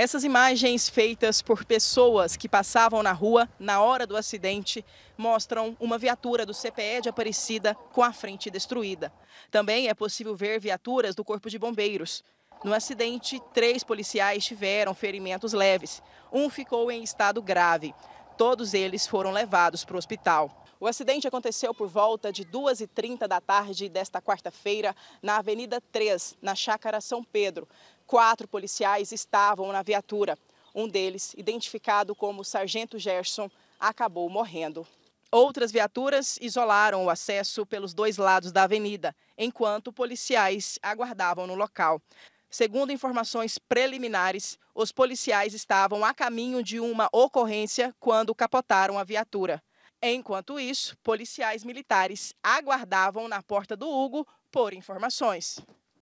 Essas imagens feitas por pessoas que passavam na rua na hora do acidente mostram uma viatura do CPE de Aparecida com a frente destruída. Também é possível ver viaturas do Corpo de Bombeiros. No acidente, três policiais tiveram ferimentos leves. Um ficou em estado grave. Todos eles foram levados para o hospital. O acidente aconteceu por volta de 2h30 da tarde desta quarta-feira, na Avenida 3, na Chácara São Pedro. Quatro policiais estavam na viatura. Um deles, identificado como Sargento Gerson, acabou morrendo. Outras viaturas isolaram o acesso pelos dois lados da avenida, enquanto policiais aguardavam no local. Segundo informações preliminares, os policiais estavam a caminho de uma ocorrência quando capotaram a viatura. Enquanto isso, policiais militares aguardavam na porta do Hugo por informações.